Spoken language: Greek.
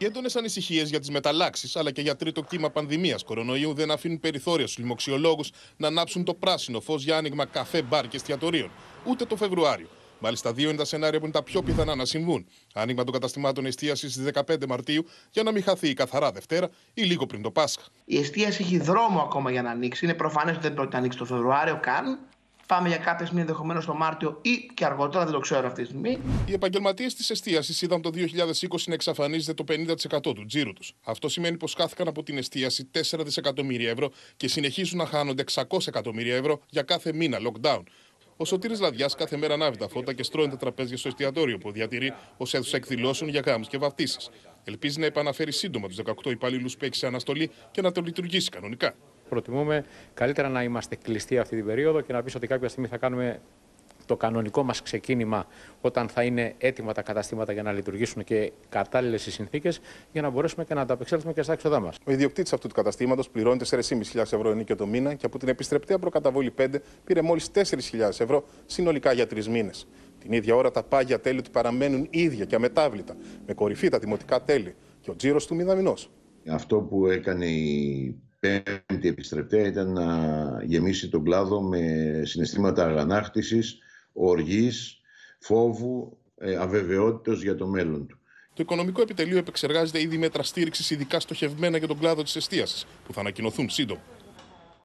Οι έντονες ανησυχίες για τις μεταλλάξεις αλλά και για τρίτο κύμα πανδημίας κορονοϊού δεν αφήνουν περιθώρια στους λοιμοξιολόγους να ανάψουν το πράσινο φως για άνοιγμα καφέ, μπαρ και εστιατορίων, ούτε το Φεβρουάριο. Μάλιστα, δύο είναι τα σενάρια που είναι τα πιο πιθανά να συμβούν. Άνοιγμα των καταστημάτων εστίασης στις 15 Μαρτίου για να μην χαθεί η καθαρά Δευτέρα ή λίγο πριν το Πάσχα. Η εστίαση έχει δρόμο ακόμα για να ανοίξει. Είναι προφανές ότι δεν πρόκειται να ανοίξει το Φεβρουάριο καν. Πάμε για κάποιε μήνε ενδεχομένως το Μάρτιο ή και αργότερα, δεν το ξέρω αυτή τη στιγμή. Οι επαγγελματίες της εστίασης είδαν το 2020 να εξαφανίζεται το 50% του τζίρου τους. Αυτό σημαίνει πως χάθηκαν από την εστίαση 4 δισεκατομμύρια ευρώ και συνεχίζουν να χάνονται 600 εκατομμύρια ευρώ για κάθε μήνα lockdown. Ο Σωτήρης Λαδιάς κάθε μέρα ανάβει τα φώτα και στρώνει τα τραπέζια στο εστιατόριο που διατηρεί ως αίθουσα εκδηλώσεων για γάμους και βαπτήσει. Ελπίζει να επαναφέρει σύντομα τους 18 υπαλλήλους που έχει σε αναστολή και να το λειτουργήσει κανονικά προτιμούμε καλύτερα να είμαστε κλειστοί αυτή την περίοδο και να πεις ότι κάποια στιγμή θα κάνουμε το κανονικό μας ξεκίνημα όταν θα είναι έτοιμα τα καταστήματα για να λειτουργήσουν και κατάλληλες οι συνθήκες για να μπορέσουμε και να τα ανταπεξέλθουμε και στα έξοδά μας. Ο ιδιοκτήτης αυτού του καταστήματος πληρώνει 4.500 ευρώ ενίκιο το μήνα και από την επιστρεπτέα προκαταβολή 5 πήρε μόλις 4.000 ευρώ συνολικά για τρεις μήνες. Την ίδια ώρα τα πάγια τέλη του παραμένουν ίδια και αμετάβλητα, με κορυφή τα δημοτικά τέλη και ο τζίρος του μηδαμινός. Αυτό που έκανε η πέμπτη επιστρεπτέα ήταν να γεμίσει τον κλάδο με συναισθήματα αγανάκτησης, οργής, φόβου, ε, αβεβαιότητας για το μέλλον του. Το οικονομικό επιτελείο επεξεργάζεται ήδη μέτρα στήριξης, ειδικά στοχευμένα για τον κλάδο της εστίασης, που θα ανακοινωθούν σύντομα.